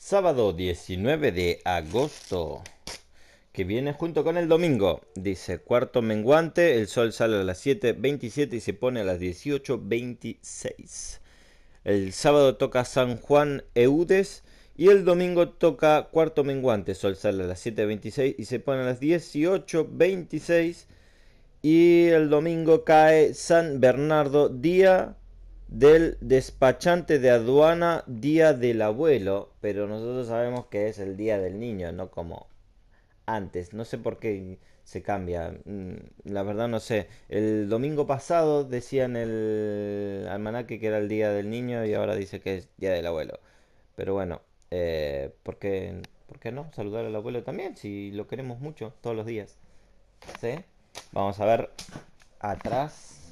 Sábado 19 de agosto, que viene junto con el domingo. Dice, cuarto menguante, el sol sale a las 7.27 y se pone a las 18.26. El sábado toca San Juan Eudes y el domingo toca cuarto menguante, sol sale a las 7.26 y se pone a las 18.26. Y el domingo cae San Bernardo, día del despachante de aduana Día del Abuelo, pero nosotros sabemos que es el Día del Niño, no como antes. No sé por qué se cambia. Mm, la verdad no sé. El domingo pasado decían el almanaque que era el Día del Niño y ahora dice que es Día del Abuelo. Pero bueno, eh, porque ¿por, qué, no? Saludar al abuelo también, si lo queremos mucho, todos los días. ¿Sí? Vamos a ver atrás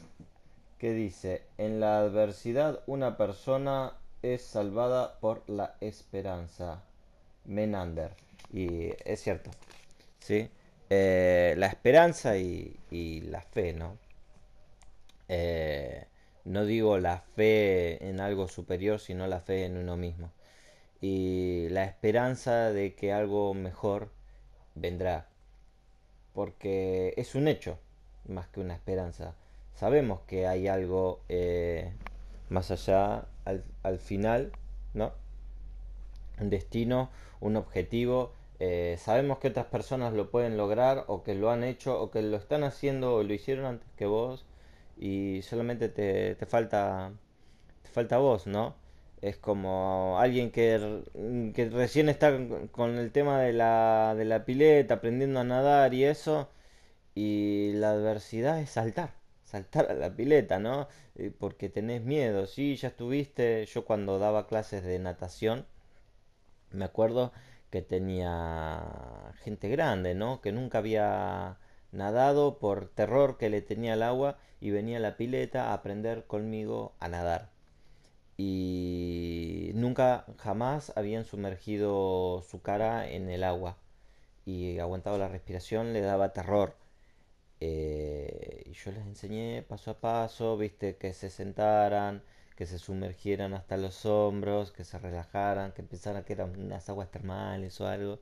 dice, en la adversidad una persona es salvada por la esperanza. Menander. Y es cierto. ¿sí? Eh, la esperanza y, la fe, ¿no? Eh, no digo la fe en algo superior, sino la fe en uno mismo. Y la esperanza de que algo mejor vendrá. Porque es un hecho, más que una esperanza sabemos que hay algo eh, más allá, al, al, final, ¿no? Un destino, un objetivo. Eh, sabemos que otras personas lo pueden lograr o que lo han hecho o que lo están haciendo o lo hicieron antes que vos y solamente te, te falta te falta vos, ¿no? Es como alguien que, que recién está con el tema de la, de la pileta, aprendiendo a nadar y eso, y la adversidad es saltar saltar a la pileta, ¿no? Porque tenés miedo. Sí, ya estuviste. Yo cuando daba clases de natación, me acuerdo que tenía gente grande, ¿no? Que nunca había nadado por terror que le tenía al agua y venía a la pileta a aprender conmigo a nadar. Y nunca jamás habían sumergido su cara en el agua y aguantado la respiración, le daba terror. Eh, y yo les enseñé paso a paso, viste, que se sentaran, que se sumergieran hasta los hombros, que se relajaran, que pensaran que eran unas aguas termales o algo.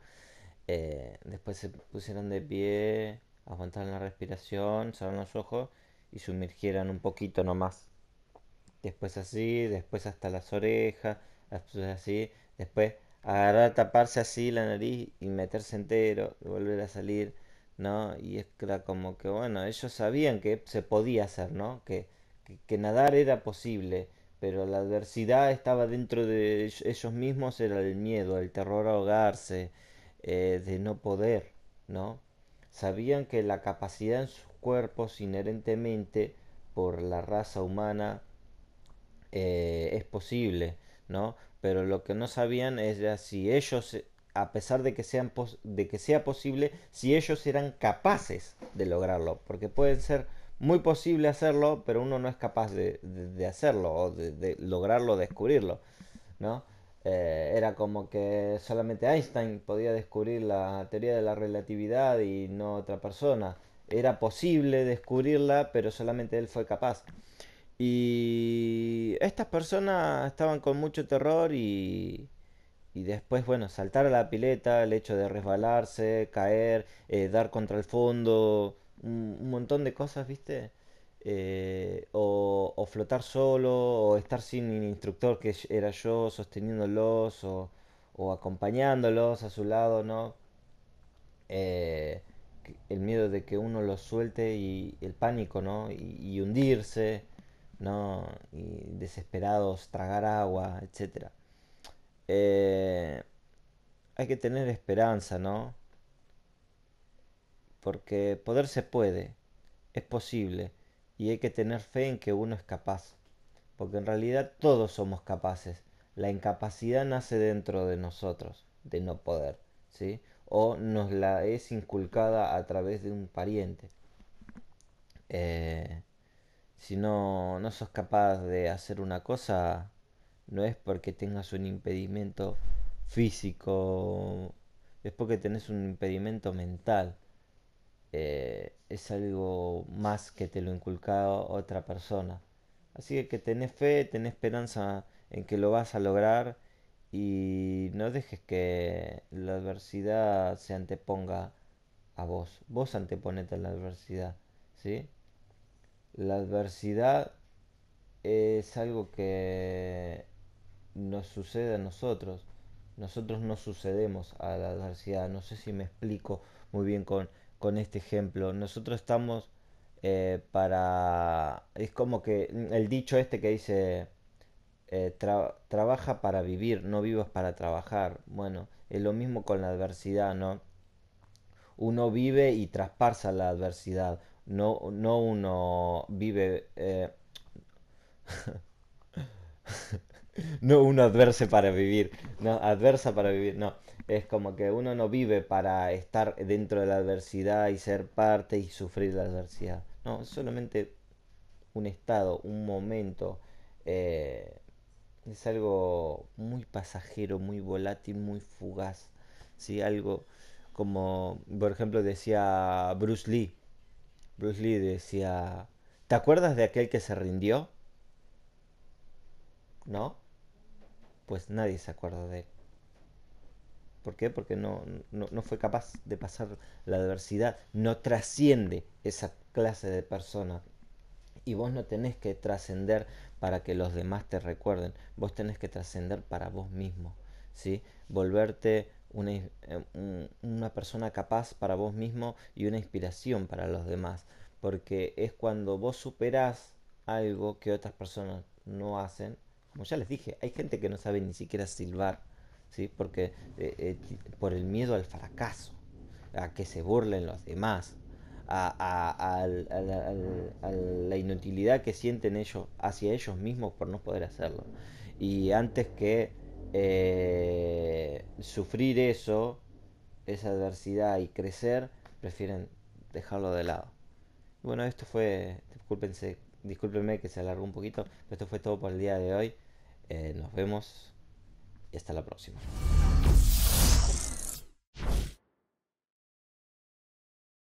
Eh, después se pusieron de pie, aguantaron la respiración, cerraron los ojos y sumergieran un poquito nomás. Después así, después hasta las orejas, después así, después agarrar, taparse así la nariz y meterse entero, volver a salir ¿no? Y era como que, bueno, ellos sabían que se podía hacer, ¿no? Que, que, nadar era posible, pero la adversidad estaba dentro de ellos mismos, era el miedo, el terror a ahogarse, eh, de no poder, ¿no? Sabían que la capacidad en sus cuerpos inherentemente por la raza humana eh, es posible, ¿no? Pero lo que no sabían es si ellos a pesar de que, de que sea posible, si ellos eran capaces de lograrlo, porque puede ser muy posible hacerlo, pero uno no es capaz de, hacerlo o de, lograrlo, descubrirlo, ¿no? Eh, era como que solamente Einstein podía descubrir la teoría de la relatividad y no otra persona. Era posible descubrirla, pero solamente él fue capaz. Y estas personas estaban con mucho terror y, y después, bueno, saltar a la pileta, el hecho de resbalarse, caer, eh, dar contra el fondo, un, montón de cosas, ¿viste? Eh, o, flotar solo, o estar sin instructor que era yo, sosteniéndolos, o, acompañándolos a su lado, ¿no? Eh, el miedo de que uno los suelte y el pánico, ¿no? Y, y hundirse, ¿no? Y desesperados, tragar agua, etcétera. Eh, hay que tener esperanza, ¿no? Porque poder se puede, es posible, y hay que tener fe en que uno es capaz, porque en realidad todos somos capaces. La incapacidad nace dentro de nosotros, de no poder, ¿sí? O nos la es inculcada a través de un pariente. Eh, si no, no sos capaz de hacer una cosa, no es porque tengas un impedimento físico, es porque tenés un impedimento mental. Eh, es algo más que te lo inculcado otra persona. Así que, que tenés fe, tenés esperanza en que lo vas a lograr y no dejes que la adversidad se anteponga a vos. Vos anteponete a la adversidad, ¿sí? La adversidad es algo que nos sucede a nosotros. Nosotros no sucedemos a la adversidad. No sé si me explico muy bien con, con este ejemplo. Nosotros estamos eh, para... Es como que el dicho este que dice, eh, trabaja para vivir, no vivas para trabajar. Bueno, es lo mismo con la adversidad, ¿no? Uno vive y traspasa la adversidad. No, no uno vive... Eh, No uno adverse para vivir, no, adversa para vivir, no. Es como que uno no vive para estar dentro de la adversidad y ser parte y sufrir la adversidad. No, es solamente un estado, un momento. Eh, es algo muy pasajero, muy volátil, muy fugaz. ¿sí? Algo como, por ejemplo, decía Bruce Lee. Bruce Lee decía, ¿te acuerdas de aquel que se rindió? ¿No? pues nadie se acuerda de él. ¿Por qué? Porque no, no, fue capaz de pasar la adversidad, no trasciende esa clase de persona. Y vos no tenés que trascender para que los demás te recuerden, vos tenés que trascender para vos mismo, ¿sí? Volverte una, eh, una persona capaz para vos mismo y una inspiración para los demás, porque es cuando vos superás algo que otras personas no hacen como ya les dije, hay gente que no sabe ni siquiera silbar, ¿sí? Porque eh, eh, por el miedo al fracaso, a que se burlen los demás, a, la, inutilidad que sienten ellos hacia ellos mismos por no poder hacerlo. Y antes que eh, sufrir eso, esa adversidad y crecer, prefieren dejarlo de lado. bueno, esto fue, discúlpense, discúlpenme que se alargó un poquito, pero esto fue todo por el día de hoy. Eh, nos vemos y hasta la próxima.